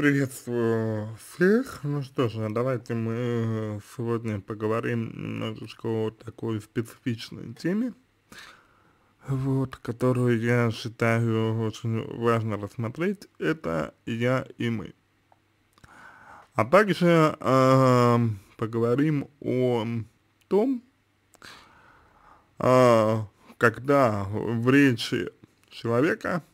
Приветствую всех. Ну что же, давайте мы э, сегодня поговорим немножечко о такой специфичной теме, вот, которую я считаю очень важно рассмотреть. Это «Я и мы». А также э, поговорим о том, э, когда в речи человека –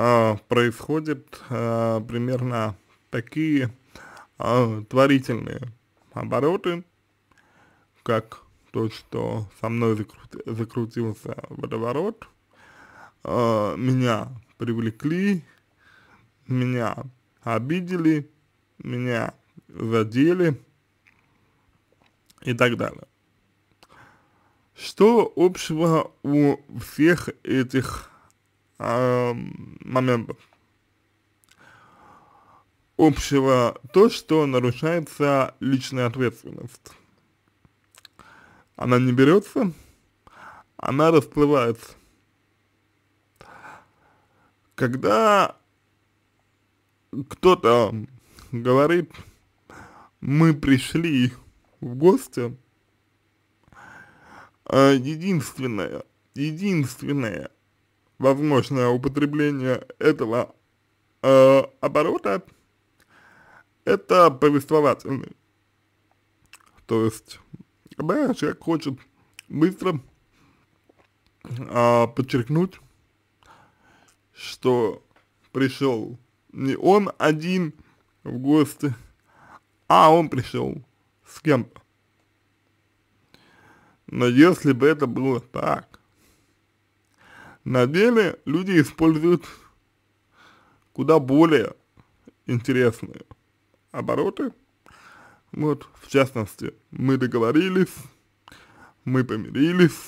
Э, происходят э, примерно такие э, творительные обороты, как то, что со мной закрути, закрутился водоворот, э, меня привлекли, меня обидели, меня задели и так далее. Что общего у всех этих а, моментов. Общего то, что нарушается личная ответственность. Она не берется, она расплывается. Когда кто-то говорит, мы пришли в гости, а, единственное, единственное, возможное употребление этого э, оборота – это повествовательный. То есть, когда человек хочет быстро э, подчеркнуть, что пришел не он один в гости, а он пришел с кем-то. Но если бы это было так, на деле люди используют куда более интересные обороты. Вот, в частности, мы договорились, мы помирились,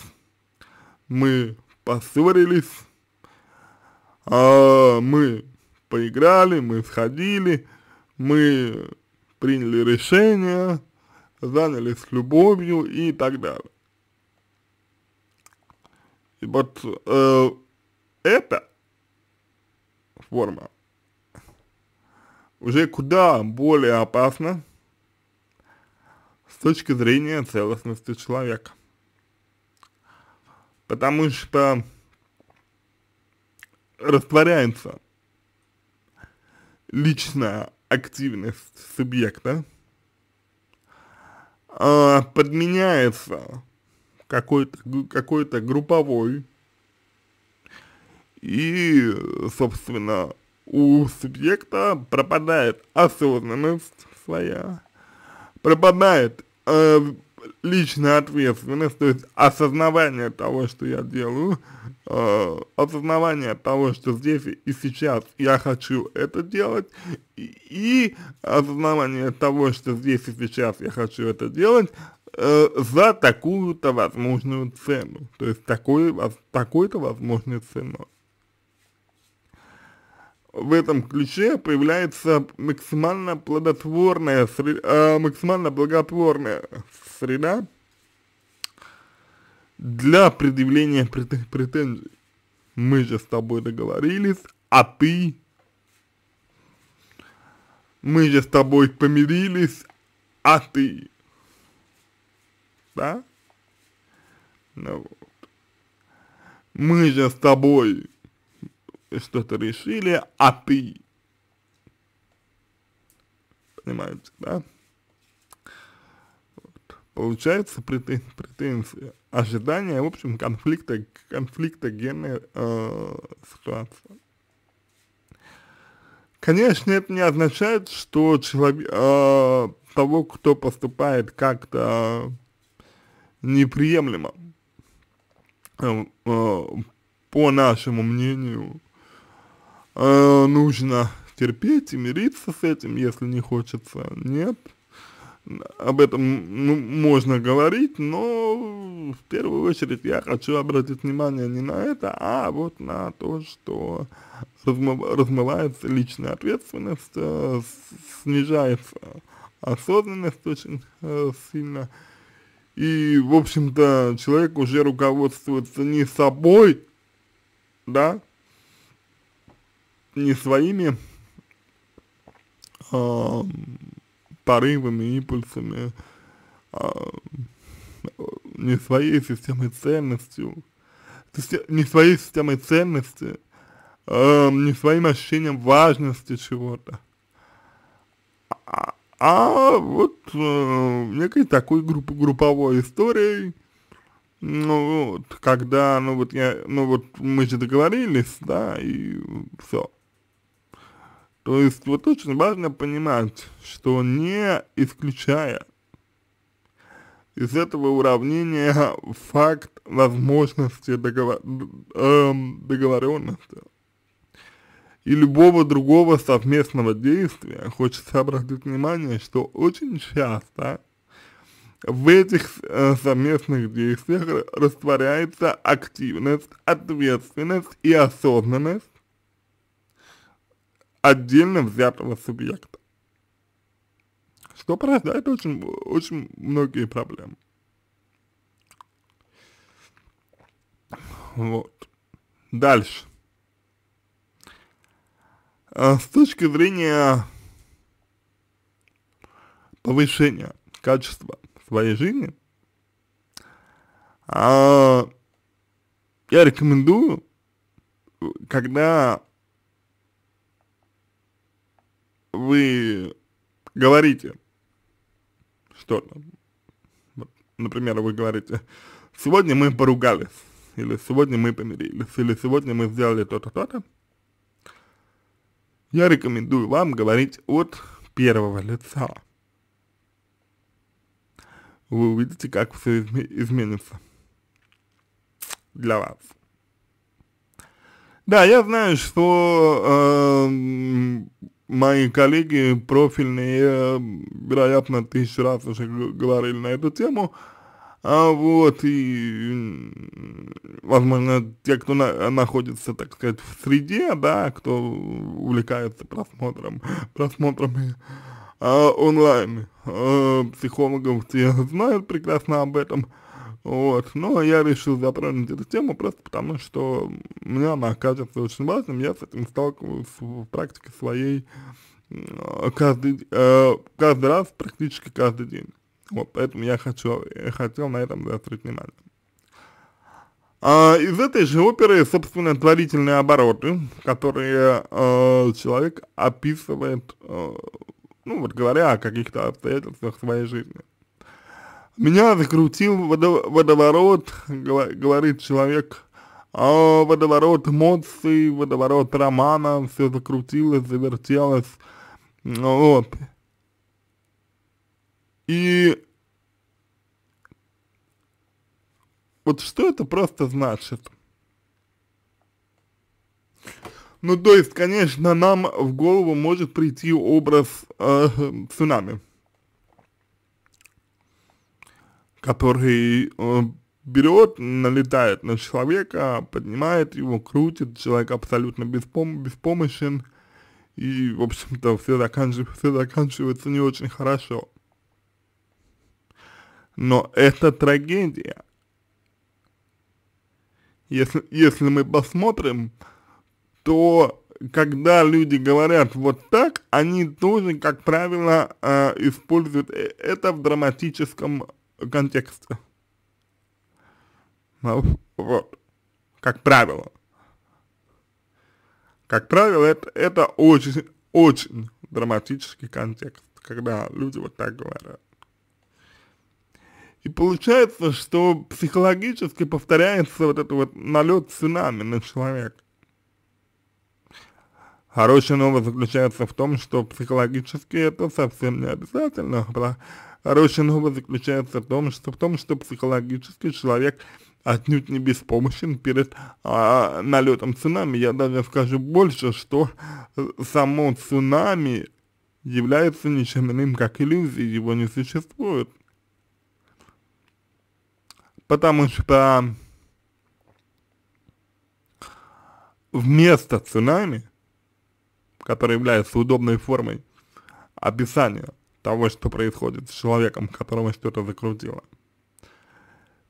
мы поссорились, а, мы поиграли, мы сходили, мы приняли решение, занялись любовью и так далее. И вот э, эта форма уже куда более опасна с точки зрения целостности человека. Потому что растворяется личная активность субъекта, а, подменяется какой-то какой групповой. И, собственно, у субъекта пропадает осознанность своя, пропадает э, личная ответственность, то есть осознавание того, что я делаю, э, осознавание того, что здесь и сейчас я хочу это делать, и, и осознавание того, что здесь и сейчас я хочу это делать, Э, за такую-то возможную цену, то есть такой, такой-то возможной ценой. В этом ключе появляется максимально плодотворная, среда, э, максимально благотворная среда для предъявления претензий. Мы же с тобой договорились, а ты мы же с тобой помирились, а ты да? Ну, вот. Мы же с тобой что-то решили, а ты... Понимаете, да? Вот. Получается претен претензия, ожидание, в общем, конфликта, конфликта генной э, ситуации. Конечно, это не означает, что человек, э, того, кто поступает как-то неприемлемо, э, э, по нашему мнению, э, нужно терпеть и мириться с этим, если не хочется, нет. Об этом ну, можно говорить, но в первую очередь я хочу обратить внимание не на это, а вот на то, что размывается личная ответственность, снижается осознанность очень сильно, и, в общем-то, человек уже руководствуется не собой, да, не своими э, порывами, импульсами, э, не своей системой ценностью, не своей системой ценности, э, не своим ощущением важности чего-то. А, а вот э, некой такой групп, групповой историей, ну вот, когда, ну вот я, ну вот мы же договорились, да, и все. То есть вот очень важно понимать, что не исключая из этого уравнения факт возможности договор, э, эм, договоренности, и любого другого совместного действия, хочется обратить внимание, что очень часто в этих э, совместных действиях растворяется активность, ответственность и осознанность отдельно взятого субъекта, что порождает очень, очень многие проблемы. Вот. Дальше. А, с точки зрения повышения качества своей жизни, а, я рекомендую, когда вы говорите что-то, например, вы говорите, сегодня мы поругались, или сегодня мы помирились, или сегодня мы сделали то-то, то-то, я рекомендую вам говорить от первого лица. Вы увидите, как все изменится для вас. Да, я знаю, что э, мои коллеги профильные, э, вероятно, тысячу раз уже говорили на эту тему, э, а вот, и, возможно, те, кто на, находится, так сказать, в среде, да, кто увлекается просмотром, просмотрами э, а, онлайн э, психологов, все знают прекрасно об этом, вот, но я решил затронуть эту тему просто потому, что мне она кажется очень важным, я с этим сталкиваюсь в практике своей каждый, э, каждый раз, практически каждый день. Вот, поэтому я хочу, я хотел на этом заострить внимание. А, из этой же оперы, собственно, творительные обороты, которые э, человек описывает, э, ну вот говоря о каких-то обстоятельствах своей жизни. Меня закрутил водо водоворот, говорит человек, э, водоворот эмоций, водоворот романа, все закрутилось, завертелось, ну вот. И вот что это просто значит? Ну, то есть, конечно, нам в голову может прийти образ э, цунами, который э, берет, налетает на человека, поднимает его, крутит, человек абсолютно беспом беспомощен, и, в общем-то, все, заканчив все заканчивается не очень хорошо. Но это трагедия. Если, если мы посмотрим, то когда люди говорят вот так, они тоже, как правило, а, э, используют это в драматическом контексте. Ну, вот. Как правило. Как правило, это, это очень, очень драматический контекст, когда люди вот так говорят. И получается, что психологически повторяется вот этот вот налет цунами на человека. Хорошая новость заключается в том, что психологически это совсем не обязательно. Хорошая новость заключается в том, что, в том, что психологически человек отнюдь не беспомощен перед а, налетом цунами. Я даже скажу больше, что э, само цунами является ничем иным, как иллюзией, его не существует потому что вместо цунами, которое является удобной формой описания того, что происходит с человеком, которого что-то закрутило,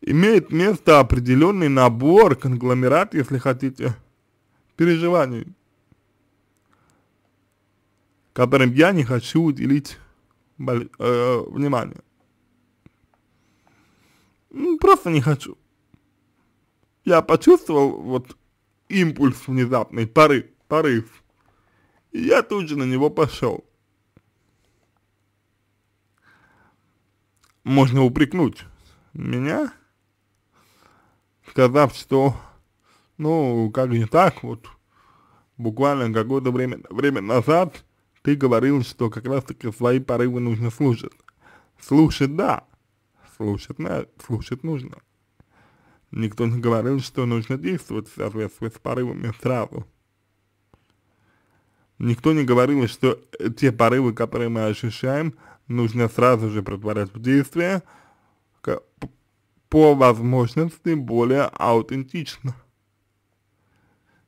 имеет место определенный набор, конгломерат, если хотите, переживаний, которым я не хочу уделить э, внимание. Ну, просто не хочу. Я почувствовал вот импульс внезапный, порыв, порыв. И я тут же на него пошел. Можно упрекнуть меня, сказав, что, ну, как не так, вот, буквально какое-то время, время назад ты говорил, что как раз-таки свои порывы нужно слушать. Слушать, да, слушать, на, слушать нужно. Никто не говорил, что нужно действовать в соответствии с порывами сразу. Никто не говорил, что те порывы, которые мы ощущаем, нужно сразу же притворять в действие, по возможности более аутентично.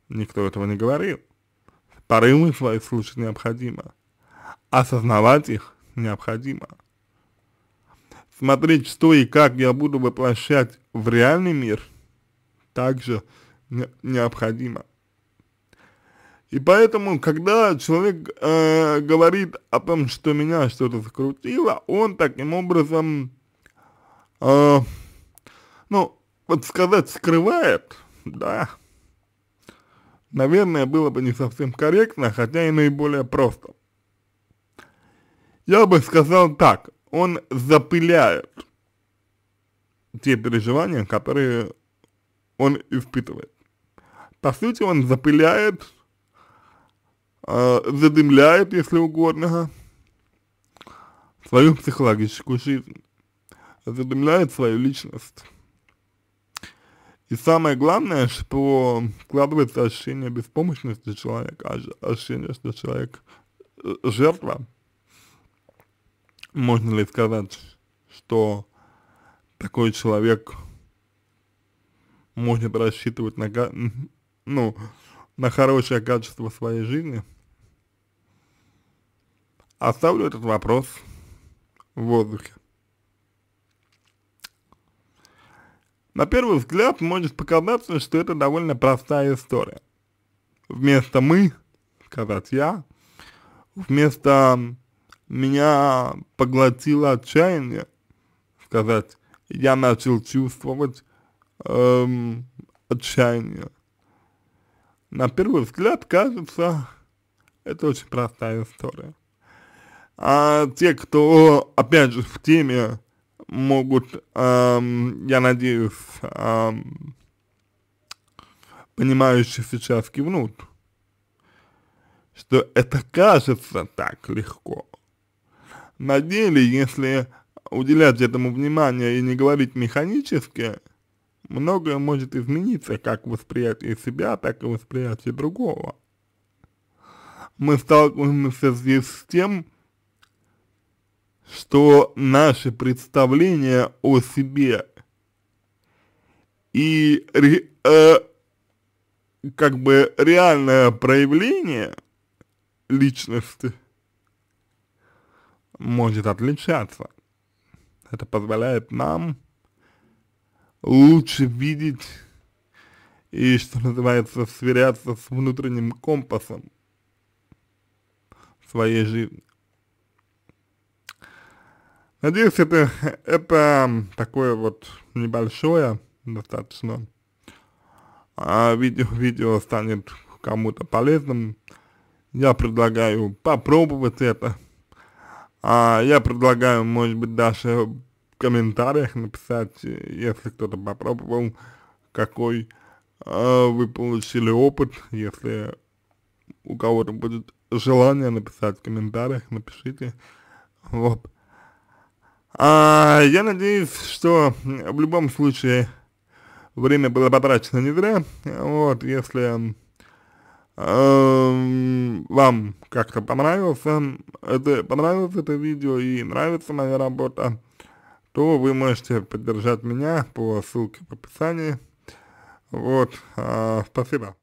Никто этого не говорил. Порывы свои слушать необходимо. Осознавать их необходимо смотреть, что и как я буду воплощать в реальный мир, также необходимо. И поэтому, когда человек э, говорит о том, что меня что-то скрутило, он таким образом, э, ну, вот сказать, скрывает, да, наверное, было бы не совсем корректно, хотя и наиболее просто. Я бы сказал так, он запыляет те переживания, которые он испытывает. По сути, он запыляет, э, задымляет, если угодно, свою психологическую жизнь, задымляет свою личность. И самое главное, что складывается ощущение беспомощности человека, ощущение, что человек э, жертва, можно ли сказать, что такой человек может рассчитывать на, ну, на хорошее качество своей жизни? Оставлю этот вопрос в воздухе. На первый взгляд может показаться, что это довольно простая история. Вместо «мы» сказать «я», вместо меня поглотило отчаяние, сказать, я начал чувствовать эм, отчаяние. На первый взгляд кажется, это очень простая история. А те, кто, опять же, в теме, могут, эм, я надеюсь, эм, понимающие сейчас кивнут, что это кажется так легко. На деле, если уделять этому внимание и не говорить механически, многое может измениться, как восприятие себя, так и восприятие другого. Мы сталкиваемся здесь с тем, что наши представления о себе и э, как бы реальное проявление личности – может отличаться. Это позволяет нам лучше видеть и, что называется, сверяться с внутренним компасом своей жизни. Надеюсь, это, это такое вот небольшое достаточно а видео, видео станет кому-то полезным. Я предлагаю попробовать это. А я предлагаю, может быть, даже в комментариях написать, если кто-то попробовал, какой э, вы получили опыт, если у кого-то будет желание написать в комментариях, напишите. Вот. А, я надеюсь, что в любом случае время было потрачено не зря. Вот, если Эм, вам как-то понравился, это, понравилось это видео и нравится моя работа, то вы можете поддержать меня по ссылке в описании. Вот, э, спасибо.